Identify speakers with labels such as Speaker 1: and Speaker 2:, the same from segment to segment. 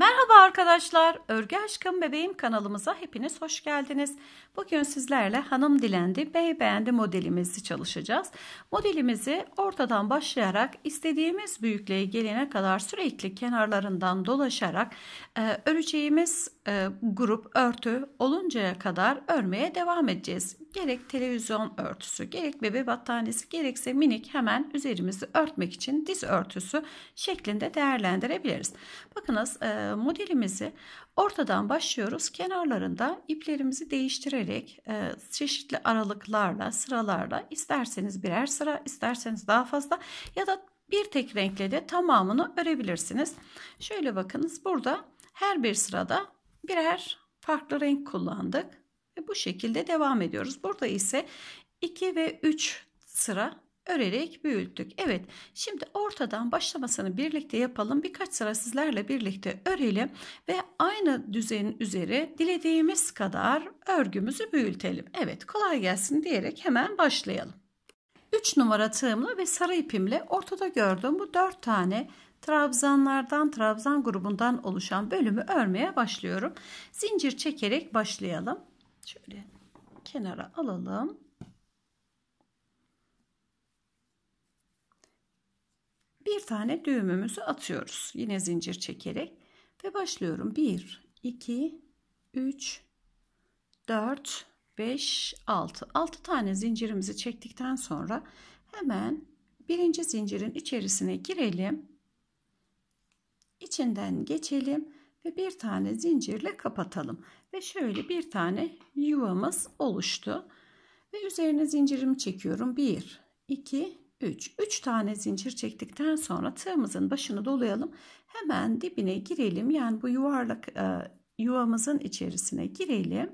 Speaker 1: Merhaba arkadaşlar, Örgü Aşkım Bebeğim kanalımıza hepiniz hoş geldiniz. Bugün sizlerle hanım dilendi, bey beğendi modelimizi çalışacağız. Modelimizi ortadan başlayarak istediğimiz büyüklüğe gelene kadar sürekli kenarlarından dolaşarak e, öreceğimiz e, grup örtü oluncaya kadar örmeye devam edeceğiz gerek televizyon örtüsü, gerek bebe battaniyesi, gerekse minik hemen üzerimizi örtmek için diz örtüsü şeklinde değerlendirebiliriz. Bakınız e, modelimizi ortadan başlıyoruz. Kenarlarında iplerimizi değiştirerek e, çeşitli aralıklarla, sıralarla isterseniz birer sıra, isterseniz daha fazla ya da bir tek renkle de tamamını örebilirsiniz. Şöyle bakınız burada her bir sırada birer farklı renk kullandık. Ve bu şekilde devam ediyoruz. Burada ise 2 ve 3 sıra örerek büyüttük. Evet şimdi ortadan başlamasını birlikte yapalım. Birkaç sıra sizlerle birlikte örelim ve aynı düzenin üzeri dilediğimiz kadar örgümüzü büyütelim. Evet kolay gelsin diyerek hemen başlayalım. 3 numara tığımla ve sarı ipimle ortada gördüğüm bu 4 tane trabzanlardan trabzan grubundan oluşan bölümü örmeye başlıyorum. Zincir çekerek başlayalım. Şöyle kenara alalım. Bir tane düğümümüzü atıyoruz. Yine zincir çekerek ve başlıyorum. 1, 2, 3, 4, 5, 6. 6 tane zincirimizi çektikten sonra hemen birinci zincirin içerisine girelim. İçinden geçelim ve bir tane zincirle kapatalım. Ve şöyle bir tane yuvamız oluştu. Ve üzerine zincirimi çekiyorum. 1, 2, 3. 3 tane zincir çektikten sonra tığımızın başını dolayalım. Hemen dibine girelim. Yani bu yuvarlak e, yuvamızın içerisine girelim.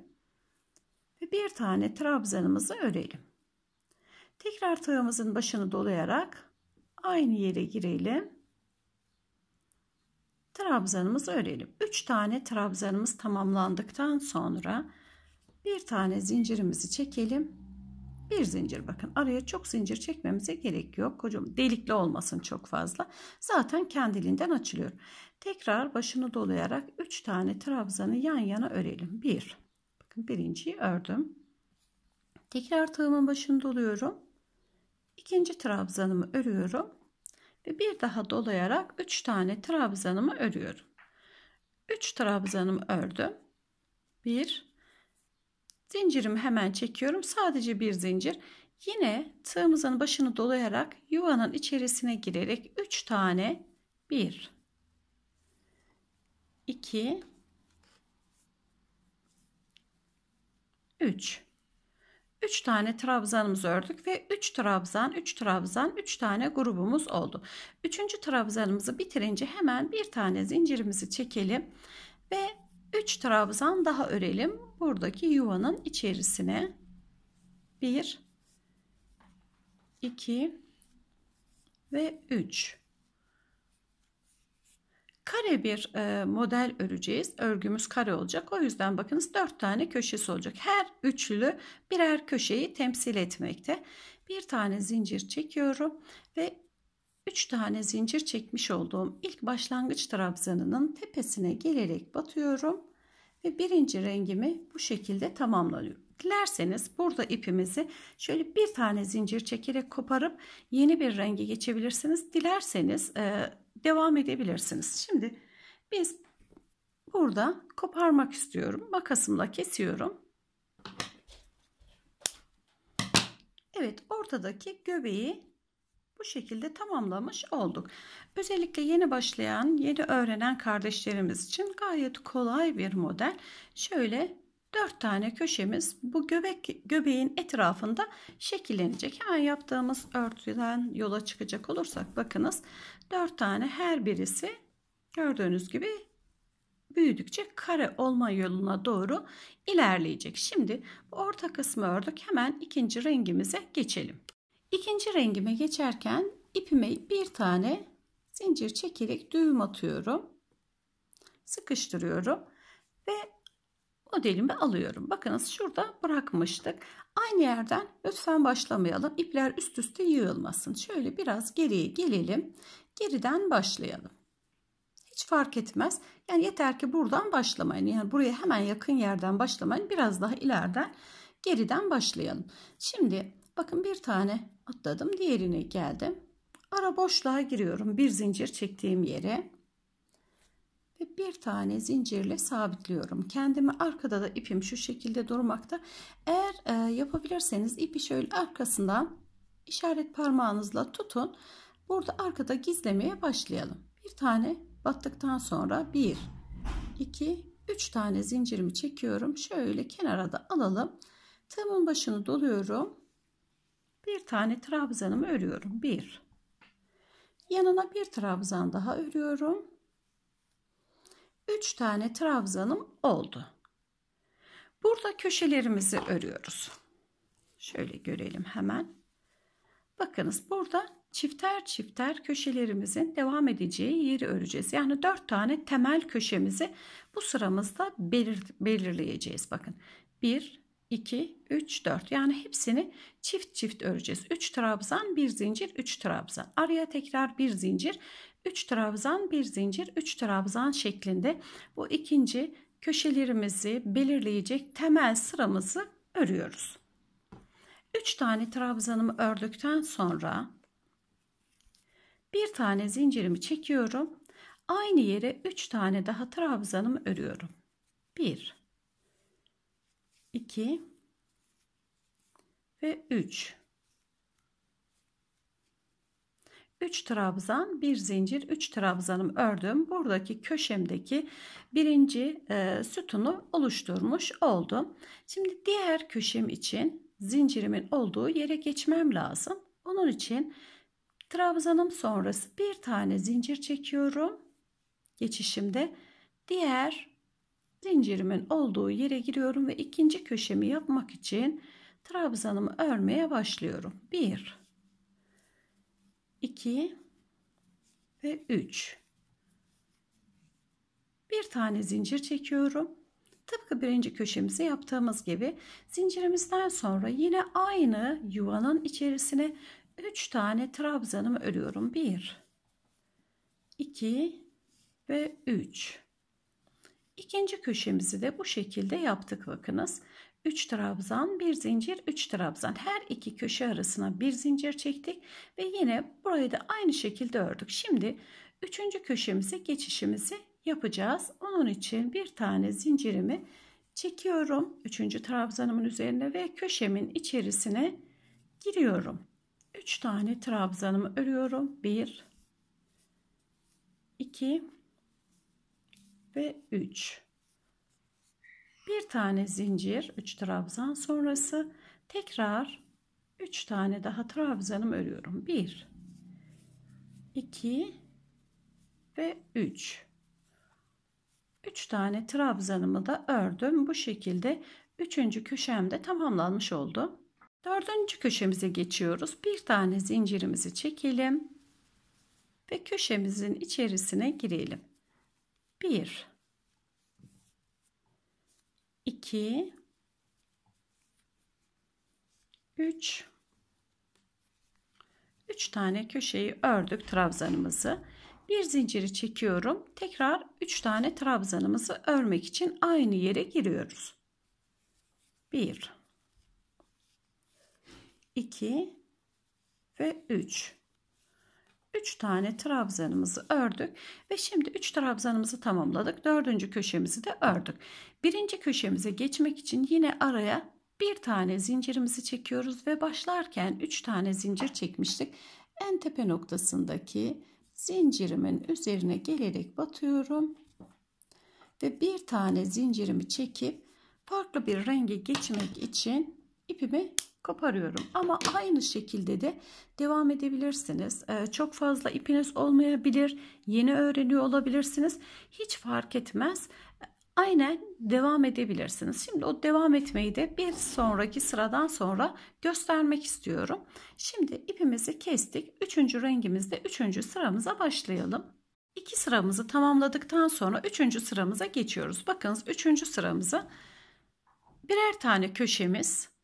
Speaker 1: Ve bir tane trabzanımızı örelim. Tekrar tığımızın başını dolayarak aynı yere girelim trabzanımızı örelim. 3 tane trabzanımız tamamlandıktan sonra bir tane zincirimizi çekelim. Bir zincir bakın araya çok zincir çekmemize gerek yok. Kocam delikli olmasın çok fazla. Zaten kendiliğinden açılıyor. Tekrar başını dolayarak 3 tane trabzanı yan yana örelim. 1 bir. Bakın birinciyi ördüm. Tekrar tığımın başını doluyorum. İkinci trabzanımı örüyorum ve bir daha dolayarak 3 tane trabzanımı örüyorum. 3 trabzanımı ördüm. 1 Zincirimi hemen çekiyorum. Sadece bir zincir. Yine tığımızın başını dolayarak yuvanın içerisine girerek 3 tane 1 2 3 3 tane trabzanımızı ördük ve 3 trabzan 3 trabzan 3 tane grubumuz oldu. 3. trabzanımızı bitirince hemen bir tane zincirimizi çekelim ve 3 trabzan daha örelim buradaki yuvanın içerisine 1 2 ve 3 kare bir e, model öreceğiz. Örgümüz kare olacak. O yüzden bakınız 4 tane köşesi olacak. Her üçlü birer köşeyi temsil etmekte. Bir tane zincir çekiyorum ve 3 tane zincir çekmiş olduğum ilk başlangıç trabzanının tepesine gelerek batıyorum ve birinci rengimi bu şekilde tamamlıyorum. Dilerseniz burada ipimizi şöyle bir tane zincir çekerek koparıp yeni bir renge geçebilirsiniz. Dilerseniz e, devam edebilirsiniz. Şimdi biz burada koparmak istiyorum. Makasımla kesiyorum. Evet ortadaki göbeği bu şekilde tamamlamış olduk. Özellikle yeni başlayan, yeni öğrenen kardeşlerimiz için gayet kolay bir model. Şöyle 4 tane köşemiz bu göbek göbeğin etrafında şekillenecek. Her yaptığımız örtüden yola çıkacak olursak bakınız 4 tane her birisi gördüğünüz gibi büyüdükçe kare olma yoluna doğru ilerleyecek. Şimdi bu orta kısmı ördük. Hemen ikinci rengimize geçelim. İkinci rengime geçerken ipime bir tane zincir çekerek düğüm atıyorum. Sıkıştırıyorum ve modelimi alıyorum. Bakınız şurada bırakmıştık. Aynı yerden lütfen başlamayalım. İpler üst üste yığılmasın. Şöyle biraz geriye gelelim. Geriden başlayalım. Hiç fark etmez. Yani yeter ki buradan başlamayın. Yani buraya hemen yakın yerden başlamayın. Biraz daha ileriden geriden başlayalım. Şimdi bakın bir tane atladım. Diğerine geldim. Ara boşluğa giriyorum. Bir zincir çektiğim yere ve bir tane zincirle sabitliyorum. Kendimi arkada da ipim şu şekilde durmakta. Eğer e, yapabilirseniz ipi şöyle arkasından işaret parmağınızla tutun. Burada arkada gizlemeye başlayalım. Bir tane battıktan sonra 1 2 3 tane zincirimi çekiyorum. Şöyle kenara da alalım. Tığımın başını doluyorum. Bir tane trabzanımı örüyorum. 1 Yanına bir trabzan daha örüyorum. 3 tane trabzanım oldu. Burada köşelerimizi örüyoruz. Şöyle görelim hemen. Bakınız burada çifter çifter köşelerimizin devam edeceği yeri öreceğiz. Yani 4 tane temel köşemizi bu sıramızda belir belirleyeceğiz. Bakın 1, 2, 3, 4 yani hepsini çift çift öreceğiz. 3 trabzan, 1 zincir, 3 trabzan. Araya tekrar 1 zincir 3 trabzan bir zincir 3 trabzan şeklinde bu ikinci köşelerimizi belirleyecek temel sıramızı örüyoruz. 3 tane trabzanımı ördükten sonra bir tane zincirimi çekiyorum. Aynı yere 3 tane daha trabzanımı örüyorum. 1 2 ve 3 3 trabzan bir zincir 3 trabzanım ördüm buradaki köşemdeki birinci e, sütunu oluşturmuş oldum şimdi diğer köşem için zincirimin olduğu yere geçmem lazım onun için trabzanım sonrası bir tane zincir çekiyorum geçişimde diğer zincirimin olduğu yere giriyorum ve ikinci köşemi yapmak için trabzanımı örmeye başlıyorum 1 2 ve 3 bir tane zincir çekiyorum tıpkı birinci köşemizi yaptığımız gibi zincirimizden sonra yine aynı yuvanın içerisine 3 tane trabzanımı örüyorum 1 2 ve 3 ikinci köşemizi de bu şekilde yaptık bakınız 3 trabzan, bir zincir, 3 trabzan. Her iki köşe arasına bir zincir çektik ve yine burayı da aynı şekilde ördük. Şimdi üçüncü köşemize geçişimizi yapacağız. Onun için bir tane zincirimi çekiyorum. Üçüncü trabzanımın üzerine ve köşemin içerisine giriyorum. 3 tane trabzanımı örüyorum. 1 2 ve 3 bir tane zincir 3 trabzan sonrası tekrar 3 tane daha trabzanım örüyorum 1 2 ve 3 3 tane trabzanımı da ördüm bu şekilde 3. köşemde tamamlanmış oldu dördüncü köşemize geçiyoruz bir tane zincirimizi çekelim ve köşemizin içerisine girelim 1 2 3 3 tane köşeyi ördük trabzanımızı. Bir zinciri çekiyorum. Tekrar 3 tane trabzanımızı örmek için aynı yere giriyoruz. 1 2 ve 3 3 tane trabzanımızı ördük ve şimdi 3 trabzanımızı tamamladık. 4. köşemizi de ördük. 1. köşemize geçmek için yine araya 1 tane zincirimizi çekiyoruz ve başlarken 3 tane zincir çekmiştik. En tepe noktasındaki zincirimin üzerine gelerek batıyorum ve 1 tane zincirimi çekip farklı bir renge geçmek için ipimi koparıyorum. Ama aynı şekilde de devam edebilirsiniz. Ee, çok fazla ipiniz olmayabilir. Yeni öğreniyor olabilirsiniz. Hiç fark etmez. Aynen devam edebilirsiniz. Şimdi o devam etmeyi de bir sonraki sıradan sonra göstermek istiyorum. Şimdi ipimizi kestik. Üçüncü rengimizde üçüncü sıramıza başlayalım. İki sıramızı tamamladıktan sonra üçüncü sıramıza geçiyoruz. Bakınız üçüncü sıramızı birer tane köşemiz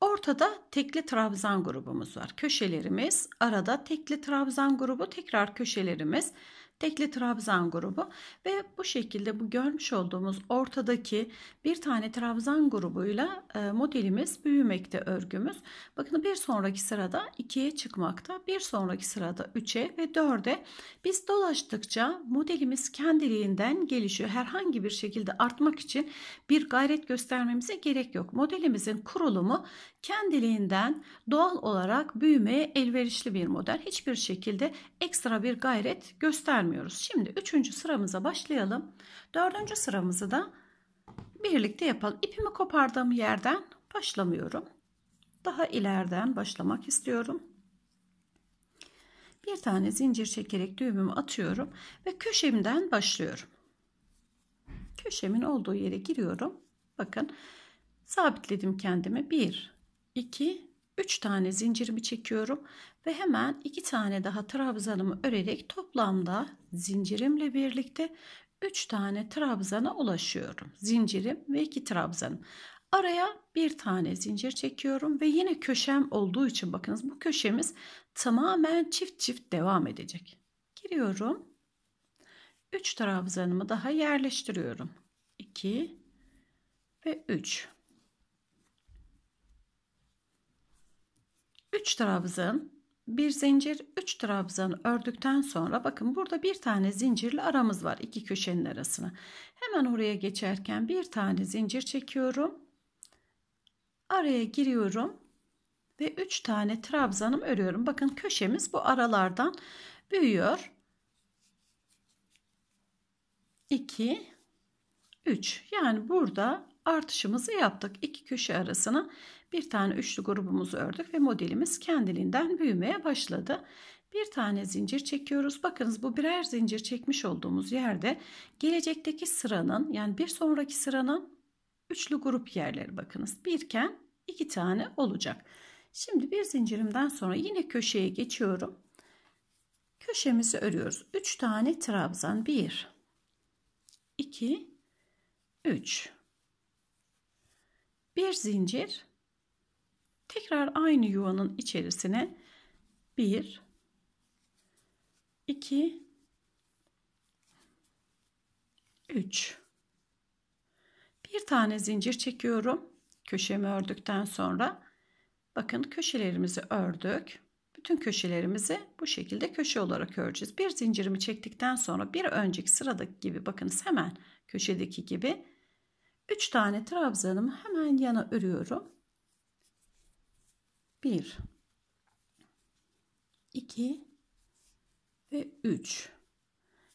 Speaker 1: Ortada tekli trabzan grubumuz var. Köşelerimiz, arada tekli trabzan grubu, tekrar köşelerimiz Tekli trabzan grubu ve bu şekilde bu görmüş olduğumuz ortadaki bir tane trabzan grubuyla e, modelimiz büyümekte örgümüz. Bakın bir sonraki sırada 2'ye çıkmakta, bir sonraki sırada 3'e ve 4'e biz dolaştıkça modelimiz kendiliğinden gelişiyor. Herhangi bir şekilde artmak için bir gayret göstermemize gerek yok. Modelimizin kurulumu kendiliğinden doğal olarak büyümeye elverişli bir model. Hiçbir şekilde ekstra bir gayret göstermiyoruz. Şimdi üçüncü sıramıza başlayalım. Dördüncü sıramızı da birlikte yapalım. İpimi kopardığım yerden başlamıyorum. Daha ileriden başlamak istiyorum. Bir tane zincir çekerek düğümümü atıyorum ve köşemden başlıyorum. Köşemin olduğu yere giriyorum. Bakın sabitledim kendimi. 1, 2, 3 tane zincirimi çekiyorum ve hemen 2 tane daha trabzanımı örerek toplamda zincirimle birlikte 3 tane trabzana ulaşıyorum. Zincirim ve 2 trabzanım. Araya bir tane zincir çekiyorum ve yine köşem olduğu için bakınız bu köşemiz tamamen çift çift devam edecek. Giriyorum. 3 trabzanımı daha yerleştiriyorum. 2 ve 3. 3 trabzan bir zincir 3 trabzan ördükten sonra bakın burada bir tane zincirli aramız var iki köşenin arasına. Hemen oraya geçerken bir tane zincir çekiyorum. Araya giriyorum ve 3 tane trabzanım örüyorum. Bakın köşemiz bu aralardan büyüyor. 2 3 yani burada artışımızı yaptık. İki köşe arasına bir tane üçlü grubumuzu ördük ve modelimiz kendiliğinden büyümeye başladı. Bir tane zincir çekiyoruz. Bakınız bu birer zincir çekmiş olduğumuz yerde gelecekteki sıranın yani bir sonraki sıranın üçlü grup yerleri bakınız. Birken iki tane olacak. Şimdi bir zincirimden sonra yine köşeye geçiyorum. Köşemizi örüyoruz. 3 tane trabzan. 1 2 3 bir zincir tekrar aynı yuvanın içerisine 1 2 3 bir tane zincir çekiyorum köşemi ördükten sonra bakın köşelerimizi ördük bütün köşelerimizi bu şekilde köşe olarak öreceğiz bir zincirimi çektikten sonra bir önceki sıradaki gibi bakınız hemen köşedeki gibi 3 tane trabzanımı hemen yana örüyorum. 1 2 ve 3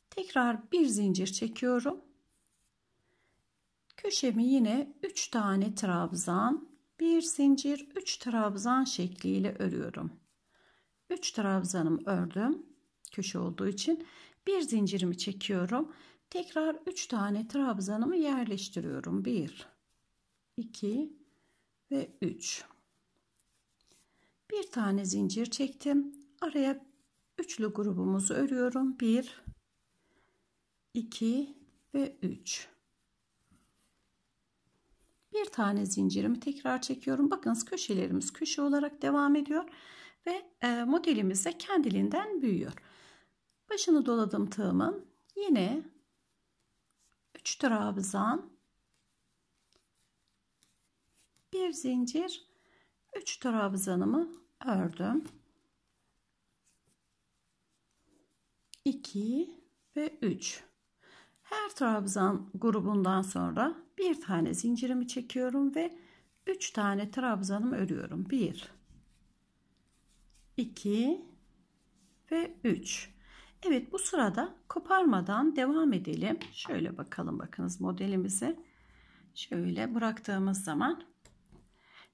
Speaker 1: tekrar bir zincir çekiyorum köşemi yine 3 tane trabzan bir zincir 3 trabzan şekliyle örüyorum 3 trabzanımı ördüm köşe olduğu için bir zincirimi çekiyorum Tekrar 3 tane trabzanımı yerleştiriyorum. 1, 2 ve 3. Bir tane zincir çektim. Araya üçlü grubumuzu örüyorum. 1, 2 ve 3. Bir tane zincirimi tekrar çekiyorum. Bakınız köşelerimiz köşe olarak devam ediyor. Ve e, modelimiz de kendiliğinden büyüyor. Başını doladım tığımın. Yine 3 trabzan, bir zincir, 3 trabzanımı ördüm. 2 ve 3. Her trabzan grubundan sonra bir tane zincirimi çekiyorum ve 3 tane trabzanımı örüyorum. 1 2 ve 3 Evet bu sırada koparmadan devam edelim. Şöyle bakalım bakınız modelimizi. Şöyle bıraktığımız zaman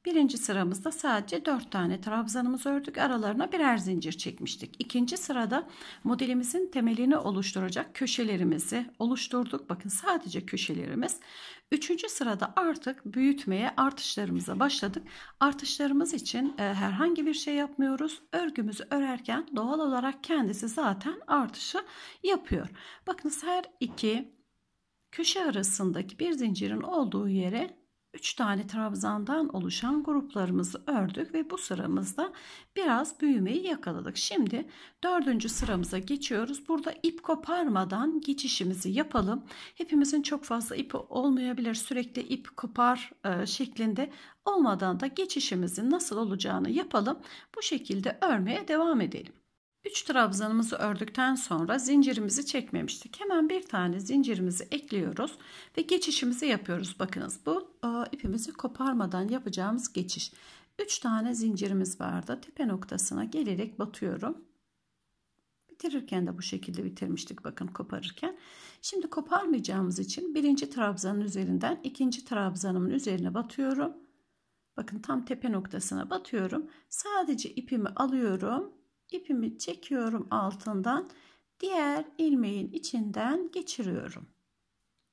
Speaker 1: Birinci sıramızda sadece 4 tane trabzanımızı ördük. Aralarına birer zincir çekmiştik. İkinci sırada modelimizin temelini oluşturacak köşelerimizi oluşturduk. Bakın sadece köşelerimiz. Üçüncü sırada artık büyütmeye artışlarımıza başladık. Artışlarımız için e, herhangi bir şey yapmıyoruz. Örgümüzü örerken doğal olarak kendisi zaten artışı yapıyor. Bakınız her iki köşe arasındaki bir zincirin olduğu yere 3 tane trabzandan oluşan gruplarımızı ördük ve bu sıramızda biraz büyümeyi yakaladık. Şimdi dördüncü sıramıza geçiyoruz. Burada ip koparmadan geçişimizi yapalım. Hepimizin çok fazla ipi olmayabilir. Sürekli ip kopar e, şeklinde olmadan da geçişimizin nasıl olacağını yapalım. Bu şekilde örmeye devam edelim. 3 trabzanımızı ördükten sonra zincirimizi çekmemiştik. Hemen bir tane zincirimizi ekliyoruz ve geçişimizi yapıyoruz. Bakınız bu e, ipimizi koparmadan yapacağımız geçiş. 3 tane zincirimiz vardı. Tepe noktasına gelerek batıyorum. Bitirirken de bu şekilde bitirmiştik bakın koparırken. Şimdi koparmayacağımız için birinci trabzanın üzerinden ikinci trabzanımın üzerine batıyorum. Bakın tam tepe noktasına batıyorum. Sadece ipimi alıyorum ipimi çekiyorum altından diğer ilmeğin içinden geçiriyorum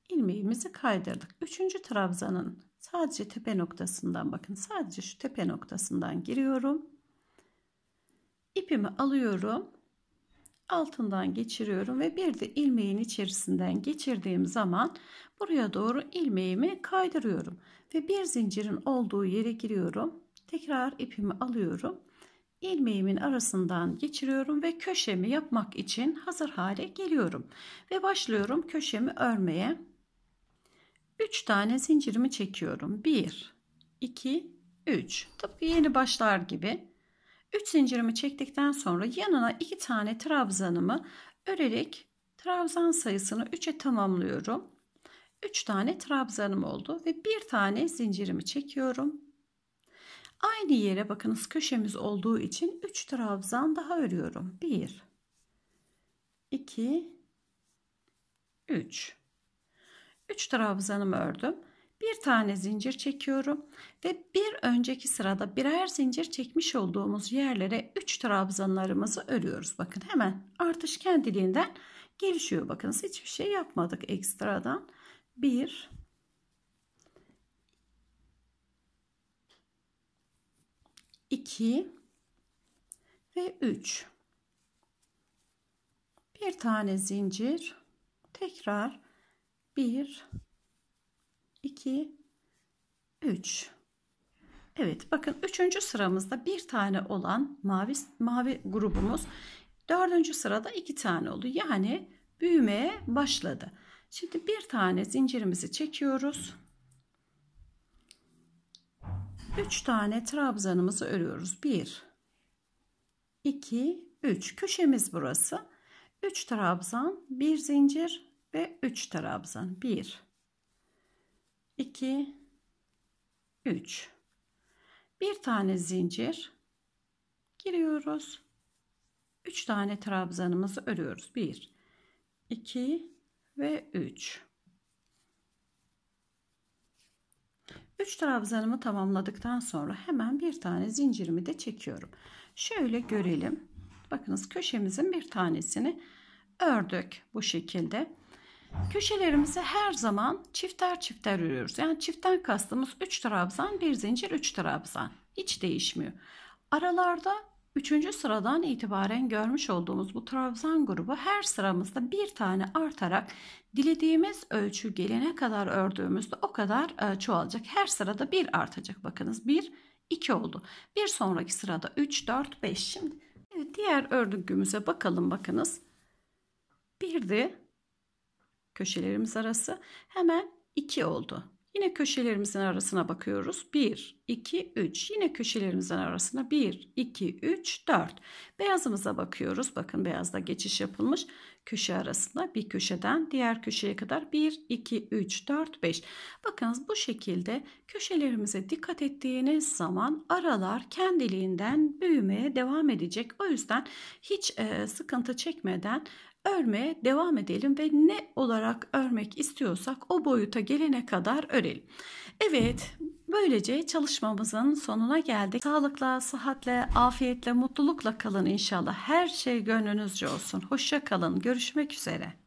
Speaker 1: ilmeğimizi kaydırdık üçüncü trabzanın sadece tepe noktasından bakın sadece şu tepe noktasından giriyorum ipimi alıyorum altından geçiriyorum ve bir de ilmeğin içerisinden geçirdiğim zaman buraya doğru ilmeğimi kaydırıyorum ve bir zincirin olduğu yere giriyorum tekrar ipimi alıyorum ilmeğimin arasından geçiriyorum ve köşemi yapmak için hazır hale geliyorum. Ve başlıyorum köşemi örmeye. 3 tane zincirimi çekiyorum. 1, 2, 3. Tıpkı yeni başlar gibi. 3 zincirimi çektikten sonra yanına 2 tane trabzanımı örerek trabzan sayısını 3'e tamamlıyorum. 3 tane trabzanım oldu ve 1 tane zincirimi çekiyorum. Aynı yere bakınız köşemiz olduğu için 3 trabzan daha örüyorum. 1 2 3 3 trabzanımı ördüm. Bir tane zincir çekiyorum ve bir önceki sırada birer zincir çekmiş olduğumuz yerlere 3 trabzanlarımızı örüyoruz. Bakın hemen artış kendiliğinden gelişiyor. Bakınız hiçbir şey yapmadık ekstradan. 1 2 ve 3 bir tane zincir tekrar 1 2 3 Evet bakın 3. sıramızda bir tane olan mavi mavi grubumuz 4. sırada 2 tane oldu. Yani büyümeye başladı. Şimdi bir tane zincirimizi çekiyoruz. 3 tane trabzanımızı örüyoruz. 1 2 3 köşemiz burası. 3 trabzan, 1 zincir ve 3 trabzan. 1 2 3 1 tane zincir giriyoruz. 3 tane trabzanımızı örüyoruz. 1 2 ve 3 3 trabzanımı tamamladıktan sonra hemen bir tane zincirimi de çekiyorum. Şöyle görelim. Bakınız köşemizin bir tanesini ördük bu şekilde. Köşelerimizi her zaman çifter çifter örüyoruz. Yani çiftten kastımız 3 trabzan, bir zincir, 3 trabzan. Hiç değişmiyor. Aralarda Üçüncü sıradan itibaren görmüş olduğumuz bu trabzan grubu her sıramızda bir tane artarak dilediğimiz ölçü gelene kadar ördüğümüzde o kadar e, çoğalacak. Her sırada bir artacak bakınız. Bir, iki oldu. Bir sonraki sırada üç, dört, beş. Şimdi diğer örgümüze bakalım bakınız. Birdi köşelerimiz arası. Hemen iki oldu. Yine köşelerimizin arasına bakıyoruz. 1, 2, 3. Yine köşelerimizin arasına 1, 2, 3, 4. Beyazımıza bakıyoruz. Bakın beyazda geçiş yapılmış. Köşe arasında bir köşeden diğer köşeye kadar 1, 2, 3, 4, 5. Bakınız bu şekilde köşelerimize dikkat ettiğiniz zaman aralar kendiliğinden büyümeye devam edecek. O yüzden hiç e, sıkıntı çekmeden örmeye devam edelim ve ne olarak örmek istiyorsak o boyuta gelene kadar örelim. Evet, böylece çalışmamızın sonuna geldik. Sağlıkla, sıhhatle, afiyetle, mutlulukla kalın inşallah. Her şey gönlünüzce olsun. Hoşça kalın. Görüşmek üzere.